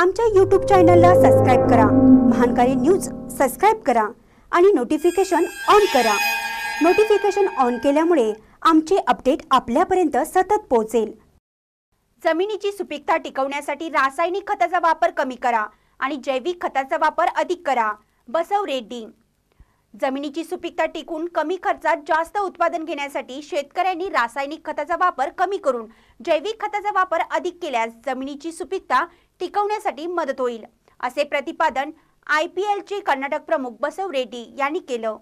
आमच्या यूट्यूब चॅनलला सबस्क्राईब करा महानकारी न्यूज सबस्क्राईब करा आणि नोटिफिकेशन ऑन करा नोटिफिकेशन ऑन केल्यामुळे आमचे अपडेट आपल्यापर्यंत सतत पोहोचेल जमिनीची सुपीकता टिकवण्यासाठी रासायनिक खताचा वापर कमी करा आणि जैविक खताचा वापर अधिक करा बसव रेड्डी जमिनीची सुपीकता टिकून कमी खर्चात जास्त उत्पादन घेण्यासाठी शेतकऱ्यांनी रासायनिक खताचा वापर कमी करून जैविक खताचा वापर अधिक केल्यास जमिनीची सुपीकता टिकवण्यासाठी मदत होईल असे प्रतिपादन आय पी एलचे कर्नाटक प्रमुख बसव रेड्डी यांनी केलं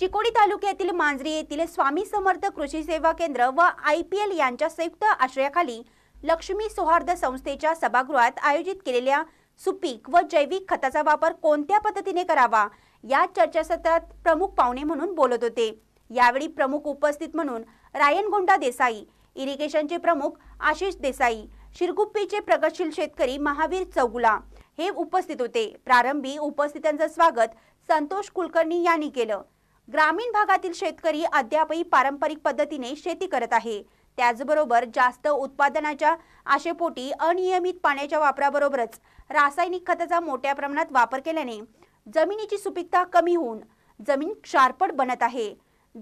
चिकोडी तालुक्यातील मांजरी येथील स्वामी समर्थ कृषी सेवा केंद्र व आय पी एल यांच्या संयुक्त आश्रयाखाली लक्ष्मी सौहार्द संस्थेच्या सभागृहात आयोजित केलेल्या सुपीक व जैविक खताचा वापर कोणत्या पद्धतीने करावा या चर्चासत्रात प्रमुख पाहुणे म्हणून बोलत होते यावेळी प्रमुख उपस्थित म्हणून रायन गोंडा देसाई इरिगेशनचे प्रमुख आशिष देसाई शिरगुप्पीचे प्रगतशील शेतकरी महावीर चौगुला हे उपस्थित होते प्रारंभी उपस्थितांचं स्वागत संतोष कुलकर्णी यांनी केलं ग्रामीण भागातील शेतकरी अद्यापही पारंपरिक पद्धतीने शेती करत आहे त्याचबरोबर जास्त उत्पादनाच्या आशेपोटी अनियमित पाण्याच्या वापराबरोबरच रासायनिक खताचा मोठ्या प्रमाणात वापर केल्याने जमिनीची सुपीकता कमी होऊन जमीन क्षारपट बनत आहे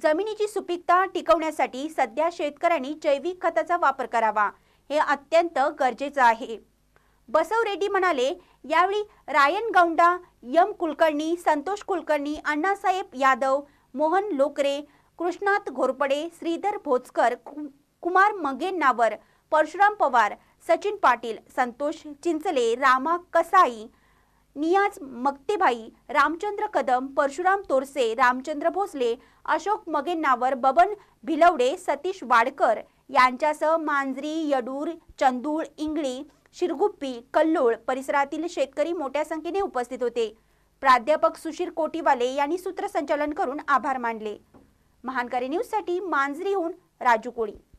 जमिनीची सुपीकता टिकवण्यासाठी सध्या शेतकऱ्यांनी जैविक खताचा वापर करावा हे अत्यंत गरजेचं आहे बसव रेड्डी म्हणाले यावेळी रायन गौंडा यम कुलकर्णी संतोष कुलकर्णी अण्णासाहेब यादव मोहन लोकरे कृष्णात घोरपडे श्रीधर भोजकर कुमार नावर परशुराम पवार सचिन पाटील संतोष चिंचले रामा कसाई नियाज मक्तेभाई रामचंद्र कदम परशुराम तोरसे रामचंद्र भोसले अशोक नावर बबन भिलवडे सतीश वाडकर यांच्यासह मांजरी यडूर चंदूळ इंगळी शिरगुप्पी कल्लोळ परिसरातील शेतकरी मोठ्या संख्येने उपस्थित होते प्राध्यापक सुशीर कोटीवाले यांनी सूत्रसंचालन करून आभार मानले महानकारी न्यूजसाठी मांजरीहून राजू कोळी